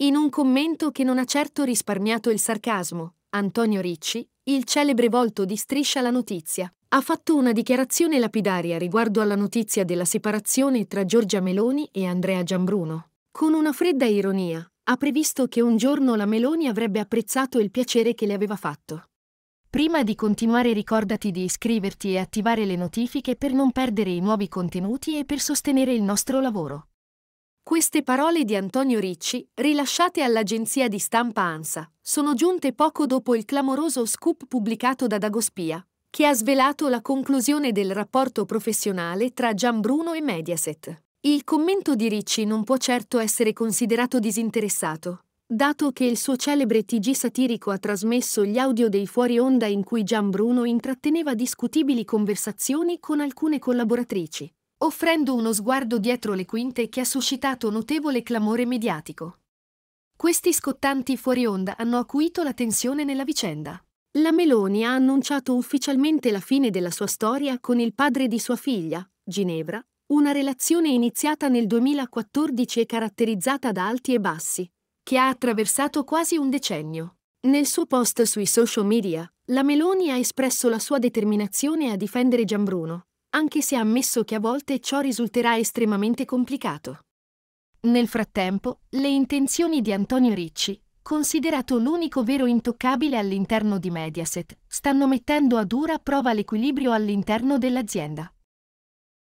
In un commento che non ha certo risparmiato il sarcasmo, Antonio Ricci, il celebre volto di Striscia la Notizia, ha fatto una dichiarazione lapidaria riguardo alla notizia della separazione tra Giorgia Meloni e Andrea Giambruno. Con una fredda ironia, ha previsto che un giorno la Meloni avrebbe apprezzato il piacere che le aveva fatto. Prima di continuare ricordati di iscriverti e attivare le notifiche per non perdere i nuovi contenuti e per sostenere il nostro lavoro. Queste parole di Antonio Ricci, rilasciate all'agenzia di stampa ANSA, sono giunte poco dopo il clamoroso scoop pubblicato da Dagospia, che ha svelato la conclusione del rapporto professionale tra Gianbruno e Mediaset. Il commento di Ricci non può certo essere considerato disinteressato, dato che il suo celebre TG satirico ha trasmesso gli audio dei fuori onda in cui Gianbruno intratteneva discutibili conversazioni con alcune collaboratrici, offrendo uno sguardo dietro le quinte che ha suscitato notevole clamore mediatico. Questi scottanti fuori onda hanno acuito la tensione nella vicenda. La Meloni ha annunciato ufficialmente la fine della sua storia con il padre di sua figlia, Ginevra, una relazione iniziata nel 2014 e caratterizzata da alti e bassi, che ha attraversato quasi un decennio. Nel suo post sui social media, la Meloni ha espresso la sua determinazione a difendere Gianbruno, anche se ha ammesso che a volte ciò risulterà estremamente complicato. Nel frattempo, le intenzioni di Antonio Ricci, considerato l'unico vero intoccabile all'interno di Mediaset, stanno mettendo a dura prova l'equilibrio all'interno dell'azienda.